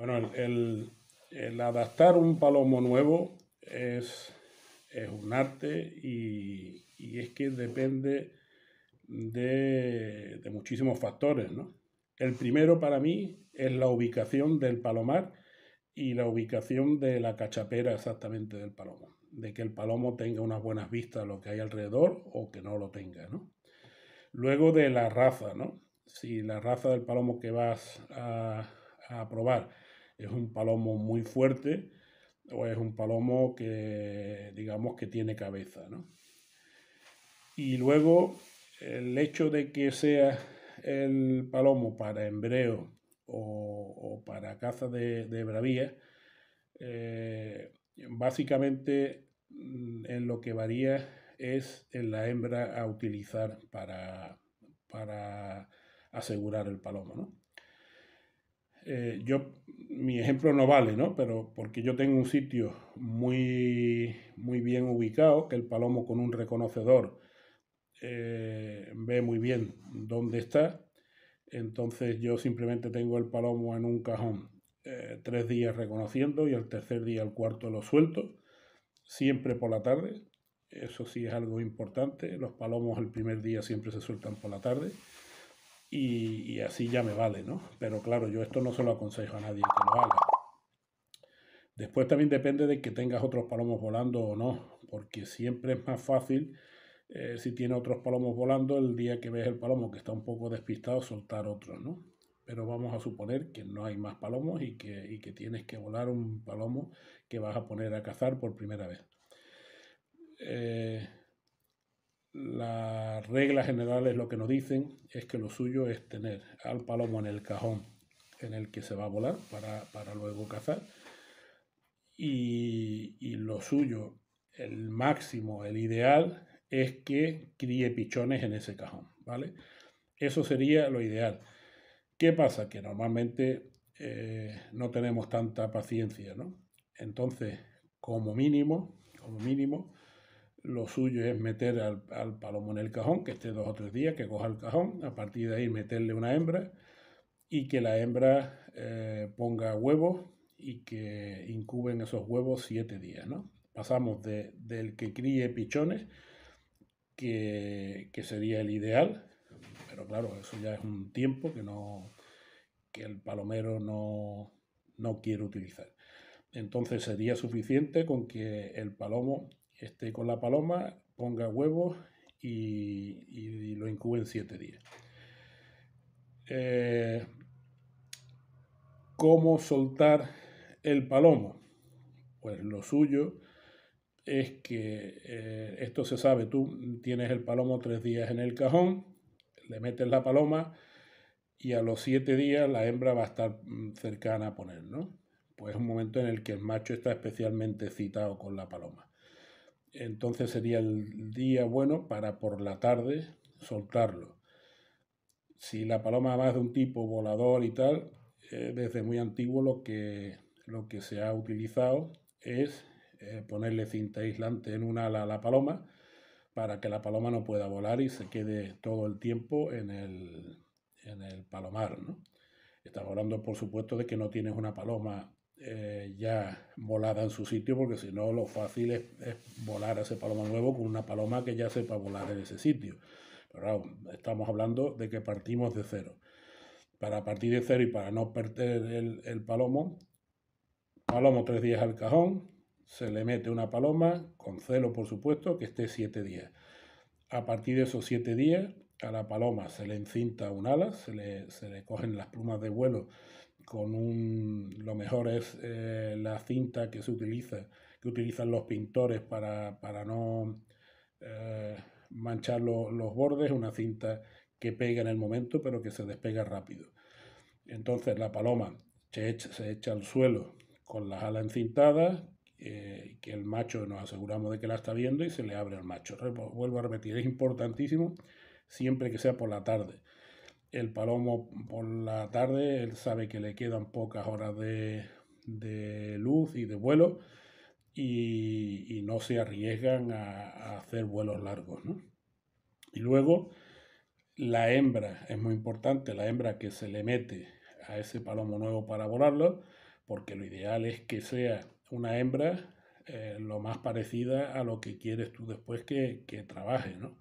Bueno, el, adaptar un palomo nuevo es, un arte y, es que depende de, muchísimos factores, ¿no? El primero para mí es la ubicación del palomar y la ubicación de la cachapera exactamente del palomo, de que el palomo tenga unas buenas vistas a lo que hay alrededor o que no lo tenga, Luego de la raza, ¿no? Si la raza del palomo que vas a probar es un palomo muy fuerte o es un palomo que digamos que tiene cabeza. ¿no? Y luego el hecho de que sea el palomo para embreo o, para caza de, bravía, eh, básicamente mm, en lo que varía es en la hembra a utilizar para, para asegurar el palomo. ¿no? Eh, yo, mi ejemplo no vale, ¿no? Pero porque yo tengo un sitio muy, muy bien ubicado, que el palomo con un reconocedor eh, ve muy bien dónde está. Entonces yo simplemente tengo el palomo en un cajón eh, tres días reconociendo y el tercer día, el cuarto lo suelto, siempre por la tarde. Eso sí es algo importante. Los palomos el primer día siempre se sueltan por la tarde y, así ya me vale, ¿no? Pero claro, yo esto no se lo aconsejo a nadie que lo haga. Después también depende de que tengas otros palomos volando o no, porque siempre es más fácil eh, si tiene otros palomos volando, el día que ves el palomo que está un poco despistado, soltar otro, ¿no? Pero vamos a suponer que no hay más palomos y que, y que tienes que volar un palomo que vas a poner a cazar por primera vez. Eh, las reglas generales lo que nos dicen, es que lo suyo es tener al palomo en el cajón en el que se va a volar para, luego cazar. Y, lo suyo, el máximo, el ideal, es que críe pichones en ese cajón, ¿vale? Eso sería lo ideal. ¿Qué pasa? Que normalmente eh, no tenemos tanta paciencia, ¿no? Entonces, como mínimo, como mínimo, lo suyo es meter al, palomo en el cajón, que esté dos o tres días, que coja el cajón, a partir de ahí meterle una hembra y que la hembra eh, ponga huevos y que incuben esos huevos siete días. ¿no? Pasamos del que críe pichones, que, sería el ideal, pero claro, eso ya es un tiempo que, no, que el palomero no, no quiere utilizar. Entonces sería suficiente con que el palomo este, con la paloma, ponga huevos y, lo lo en 7 días. Eh, ¿Cómo soltar el palomo? Pues lo suyo es que eh, esto se sabe, tú tienes el palomo tres días en el cajón, le metes la paloma y a los siete días la hembra va a estar mm, cercana a poner, ¿no? Pues es un momento en el que el macho está especialmente citado con la paloma entonces sería el día bueno para por la tarde soltarlo. Si la paloma va de un tipo volador y tal, eh, desde muy antiguo lo que, lo que se ha utilizado es eh, ponerle cinta aislante en un ala a la paloma para que la paloma no pueda volar y se quede todo el tiempo en el, palomar. ¿no? Estamos hablando, por supuesto, de que no tienes una paloma eh, ya volada en su sitio, porque si no lo fácil es, volar a ese paloma nuevo con una paloma que ya sepa volar en ese sitio. Pero estamos hablando de que partimos de cero. Para partir de cero y para no perder el, palomo, palomo tres días al cajón, se le mete una paloma, con celo por supuesto, que esté siete días. A partir de esos siete días, a la paloma se le encinta un ala, se le, se le cogen las plumas de vuelo con un, lo mejor es eh, la cinta que se utiliza, que utilizan los pintores para, no eh, manchar los bordes, una cinta que pega en el momento pero que se despega rápido. Entonces la paloma se echa, al suelo con las alas encintadas, eh, que el macho nos aseguramos de que la está viendo y se le abre al macho. Vuelvo a repetir, es importantísimo siempre que sea por la tarde el palomo por la tarde, él sabe que le quedan pocas horas de, luz y de vuelo y, no se arriesgan a, hacer vuelos largos. ¿no? Y luego la hembra, es muy importante, la hembra que se le mete a ese palomo nuevo para volarlo, porque lo ideal es que sea una hembra eh, lo más parecida a lo que quieres tú después que, que trabaje. ¿no?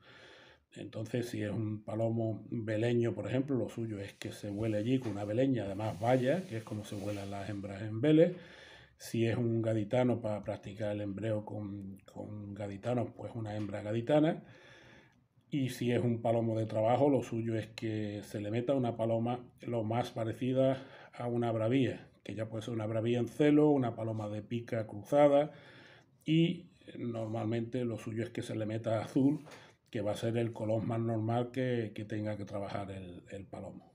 Entonces, si es un palomo beleño, por ejemplo, lo suyo es que se huele allí con una beleña, además vaya, que es como se vuelan las hembras en vele. Si es un gaditano para practicar el embreo con, con gaditanos, pues una hembra gaditana. Y si es un palomo de trabajo, lo suyo es que se le meta una paloma lo más parecida a una bravía, que ya puede ser una bravía en celo, una paloma de pica cruzada. Y eh, normalmente lo suyo es que se le meta azul que va a ser el color más normal que, tenga que trabajar el, el palomo.